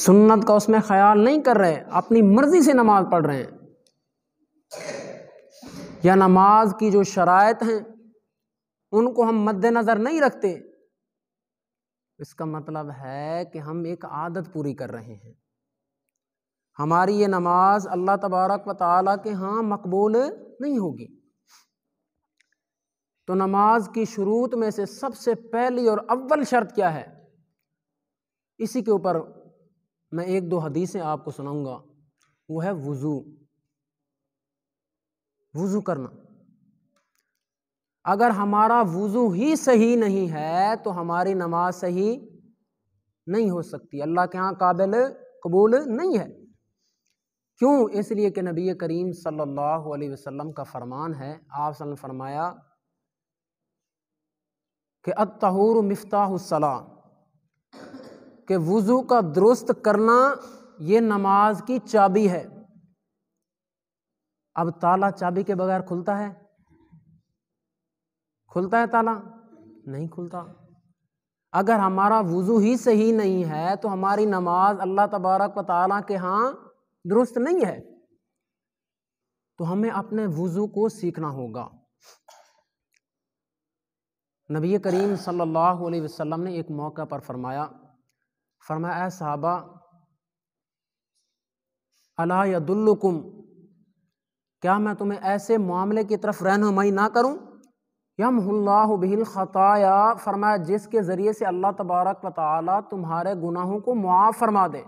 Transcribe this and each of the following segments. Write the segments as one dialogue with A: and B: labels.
A: सुन्नत का उसमें ख्याल नहीं कर रहे अपनी मर्ज़ी से नमाज़ पढ़ रहे हैं या नमाज की जो शरात हैं उनको हम मद्देनजर नहीं रखते इसका मतलब है कि हम एक आदत पूरी कर रहे हैं हमारी ये नमाज अल्लाह तबारक व ताली के हाँ मकबूल नहीं होगी तो नमाज की शुरूत में से सबसे पहली और अव्वल शर्त क्या है इसी के ऊपर मैं एक दो हदीसें आपको सुनाऊंगा वो है वज़ू वज़ू करना अगर हमारा वज़ू ही सही नहीं है तो हमारी नमाज सही नहीं हो सकती अल्लाह के यहाँ काबिल कबूल नहीं है क्यों इसलिए कि नबी करीम सल्लल्लाहु अलैहि वसल्लम का फरमान है आप फरमाया कि अतहूर मफ्ताहसला कि वज़ू का दुरुस्त करना ये नमाज की चाबी है अब ताला चाबी के बगैर खुलता है खुलता है ताला नहीं खुलता अगर हमारा वज़ू ही सही नहीं है तो हमारी नमाज अल्लाह तबारक व ताली के यहाँ दुरुस्त नहीं है तो हमें अपने वज़ू को सीखना होगा नबी करीम सल्लल्लाहु अलैहि वसल्लम ने एक मौका पर फरमाया फरमाया साहबा अला यदुल्लुकुम क्या मैं तुम्हें ऐसे मामले की तरफ रहनुमाई ना करूं यमल्ला बिल ख़ताया फरमाया जिसके ज़रिए से अल्लाह तबारक व ताली तुम्हारे गुनाहों को मुआफ़ फरमा दे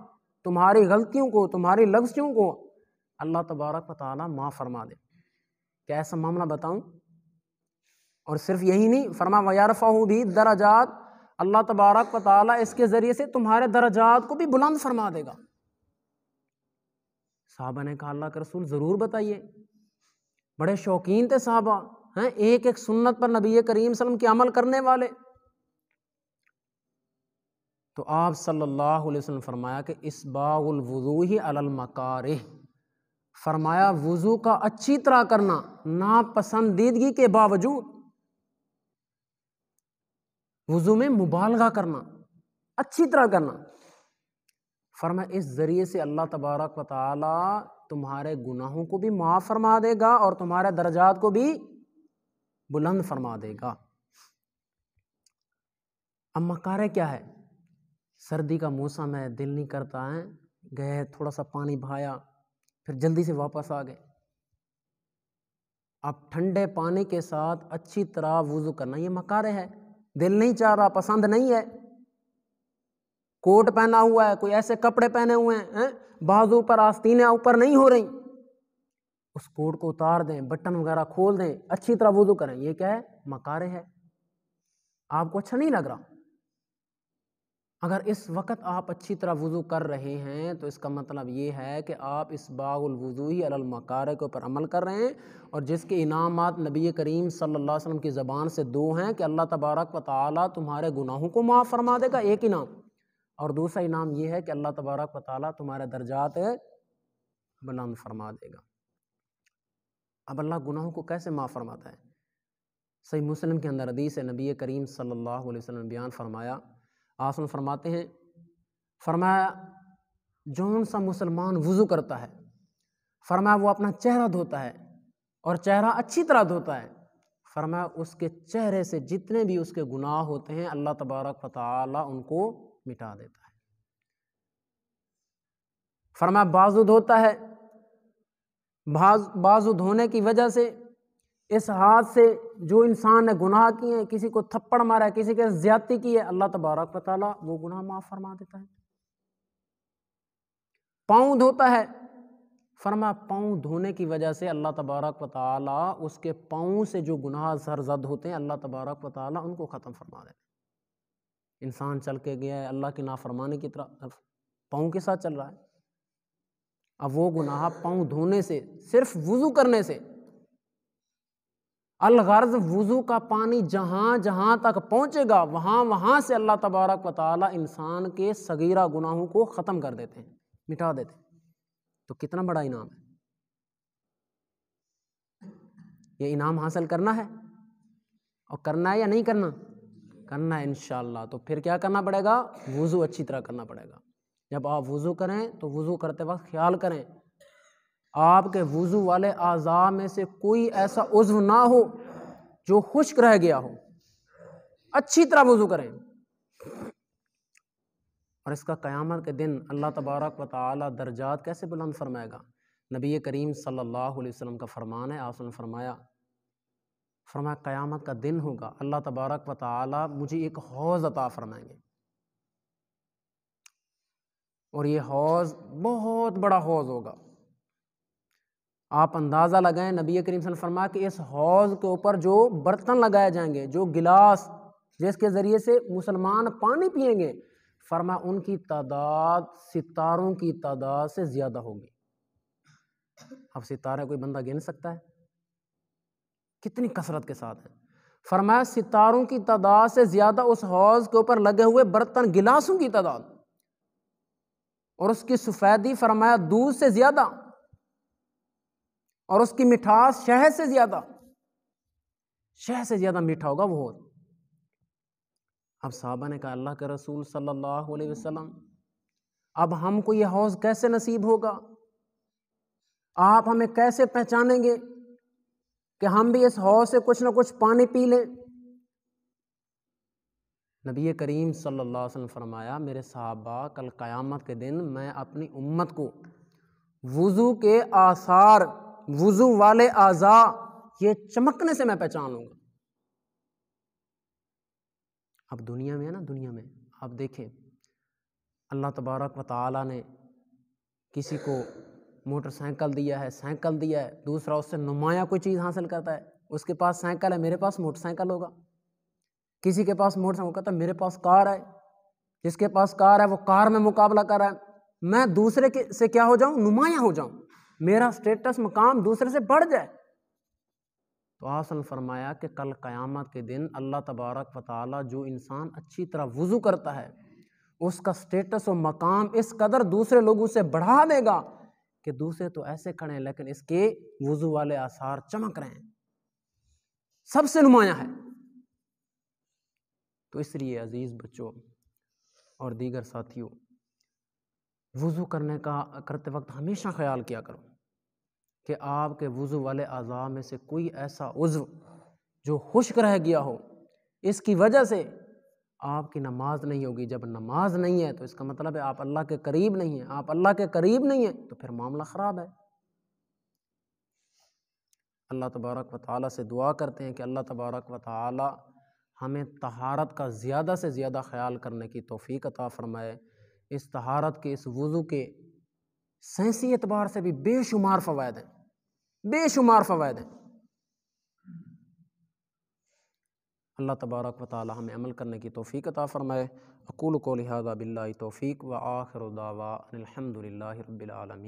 A: तुम्हारी गलतियों को तुम्हारी लफ्ज़ियों को अल्लाह तबारक व ताली माफ़ फरमा दे क्या ऐसा मामला बताऊं और सिर्फ यही नहीं फरमा वयारफ़ा भी दराजात अल्लाह तबारक व इसके ज़रिए से तुम्हारे दर्जात को भी बुलंद फरमा देगा साहबा ने कहा अल्लाह के रसूल ज़रूर बताइए बड़े शौकीन थे साहबा हैं एक एक सुन्नत पर नबी करीम वसल्लम के अमल करने वाले तो आप सल्लल्लाहु अलैहि वसल्लम फरमाया कि बागुल वज़ू ही अलमकार फरमाया वज़ू का अच्छी तरह करना नापसंदीदगी के बावजूद वज़ू में मुबालगा करना अच्छी तरह करना फरमा इस ज़रिए से अल्लाह तबारक व ताली तुम्हारे गुनाहों को भी माफ़ फरमा देगा और तुम्हारे दर्जात को भी बुलंद फरमा देगा अब मकारे क्या है सर्दी का मौसम है दिल नहीं करता है गए थोड़ा सा पानी भाया फिर जल्दी से वापस आ गए अब ठंडे पानी के साथ अच्छी तरह वज़ू करना ये मकारे है दिल नहीं चाह रहा पसंद नहीं है कोट पहना हुआ है कोई ऐसे कपड़े पहने हुए हैं है? बाजू पर आस्तीनें ऊपर नहीं हो रही उस कोट को उतार दें बटन वगैरह खोल दें अच्छी तरह वजू करें ये क्या है मकारे है आपको अच्छा नहीं लग रहा अगर इस वक्त आप अच्छी तरह वज़ू कर रहे हैं तो इसका मतलब ये है कि आप इस बागुलवज़ू ही अलमकार के ऊपर अमल कर रहे हैं और जिसके इनामत नबी करीम सल्लल्लाहु अलैहि वसल्लम की ज़बान से दो हैं कि अल्लाह तबारक व ताली तुम्हारे गुनाहों को माफ़ फरमा देगा एक इनाम और दूसरा इनाम ये है कि अल्लाह तबारक व ताली तुम्हारे दर्जात बुलंद फरमा देगा अब अल्लाह गुनाहों को कैसे माफ़ फरमाता है सही मुस्लिम के अंदर हदीस नबी करीम सल्लल्लाहु अलैहि वसल्लम बयान फरमाया आसन फरमाते हैं फरमाया जौन सा मुसलमान वज़ू करता है फरमाया वो अपना चेहरा धोता है और चेहरा अच्छी तरह धोता है फरमाया उसके चेहरे से जितने भी उसके गुनाह होते हैं अल्लाह तबारक वाली उनको मिटा देता है फरमाया बाजू धोता है बाजू धोने की वजह से इस हाथ से जो इंसान ने गुनाह किए हैं किसी को थप्पड़ मारा है किसी के ज्यादती की है अल्लाह तबारक ताला वो गुनाह माफ़ फरमा देता है पाँव धोता है फरमा पाँव धोने की वजह से अल्लाह तबारक व उसके पाँव से जो गुनाह सरजद होते हैं अल्लाह तबारक व उनको ख़त्म फरमा देते हैं इंसान चल के गया है अल्लाह की नाफरमानी की तरह पाँव के साथ चल रहा है अब वो गुनाह पाँव धोने से सिर्फ वज़ू करने से अलगर्ज वज़ू का पानी जहाँ जहाँ तक पहुँचेगा वहाँ वहाँ से अल्लाह तबारक व ताली इंसान के सगीरा गुनाहों को ख़त्म कर देते हैं मिटा देते हैं तो कितना बड़ा इनाम है ये इनाम हासिल करना है और करना है या नहीं करना करना है इन तो फिर क्या करना पड़ेगा वज़ू अच्छी तरह करना पड़ेगा जब आप वज़ू करें तो वज़ू करते वक्त ख्याल करें आपके वज़ू वाले अज़ा में से कोई ऐसा उज़व ना हो जो खुश्क रह गया हो अच्छी तरह वज़ू करें और इसका क़्यामत के दिन अल्लाह तबारक व ताली दर्जात कैसे बुलंद फरमाएगा नबी करीम सल्लल्लाहु अलैहि वसल्लम का फ़रमान है आसन फरमाया फरमाया क़यामत का दिन होगा अल्लाह तबारक व ताली मुझे एक हौज़ अता फरमाएंगे और ये हौज़ बहुत बड़ा हौज़ होगा आप अंदाज़ा लगाएं नबी करीम सन फरमा कि इस हौज़ के ऊपर जो बर्तन लगाए जाएंगे जो गिलास जिसके ज़रिए से मुसलमान पानी पियेंगे फरमा उनकी तादाद सितारों की तादाद से ज़्यादा होगी अब सितारे कोई बंदा गिन सकता है कितनी कसरत के साथ है फरमाया सितारों की तादाद से ज़्यादा उस हौज़ के ऊपर लगे हुए बर्तन गिलासों की तादाद और उसकी सफेदी फरमाया दूध से ज़्यादा और उसकी मिठास शहद से ज़्यादा शहद से ज़्यादा मीठा होगा वो अब साहबा ने कहा अल्लाह के रसूल सल्लल्लाहु अलैहि वसल्लम अब हमको ये हौस कैसे नसीब होगा आप हमें कैसे पहचानेंगे कि हम भी इस हौस से कुछ ना कुछ पानी पी लें नबी करीम सल्लल्लाहु अलैहि वसल्लम फरमाया मेरे साहबा कल क़यामत के दिन मैं अपनी उम्मत को वज़ू के आसार वज़ू वाले आज़ा ये चमकने से मैं पहचान लूँगा अब दुनिया में है ना दुनिया में आप देखें अल्लाह तबारक व ने किसी को मोटरसाइकिल दिया है साइकिल दिया है दूसरा उससे नुमाया कोई चीज़ हासिल करता है उसके पास साइकिल है मेरे पास मोटरसाइकिल होगा किसी के पास मोटरसाइकिल कहता है मेरे पास कार है जिसके पास कार है वो कार में मुकाबला कर रहा है मैं दूसरे के से क्या हो जाऊँ नुमाया हो जाऊँ मेरा स्टेटस मकाम दूसरे से बढ़ जाए तो आसन फरमाया कि कल क़यामत के दिन अल्लाह तबारक व ताली जो इंसान अच्छी तरह वज़ू करता है उसका स्टेटस और मकाम इस कदर दूसरे लोगों से बढ़ा देगा कि दूसरे तो ऐसे खड़े हैं लेकिन इसके वज़ू वाले आसार चमक रहे हैं सबसे नुमाया है तो इसलिए अज़ीज़ बच्चों और दीगर साथियों वज़ू करने का करते वक्त हमेशा ख्याल किया करो कि आपके वज़ू वाले अज़ा में से कोई ऐसा उज्व जो खुश्क रह गया हो इसकी वजह से आपकी नमाज नहीं होगी जब नमाज नहीं है तो इसका मतलब है आप अल्लाह के करीब नहीं हैं आप अल्लाह के करीब नहीं हैं तो फिर मामला ख़राब है अल्लाह तबारक व ताली से दुआ करते हैं कि अल्लाह तबारक व ताली हमें तहारत का ज़्यादा से ज़्यादा ख्याल करने की तोफ़ी अता फ़रमाए इस तहारत के इस वज़ू के सैंसी एतबार से भी बेशुमार फ़वाद हैं बेशुमार फ़वाद हैं अल्लाह तबारक व हमें अमल करने की तोफ़ी अता फ़रमाए अकूल को लिहाजा बिल्ला तोफ़ी व आखिर दावा अनिलहमदिल्ला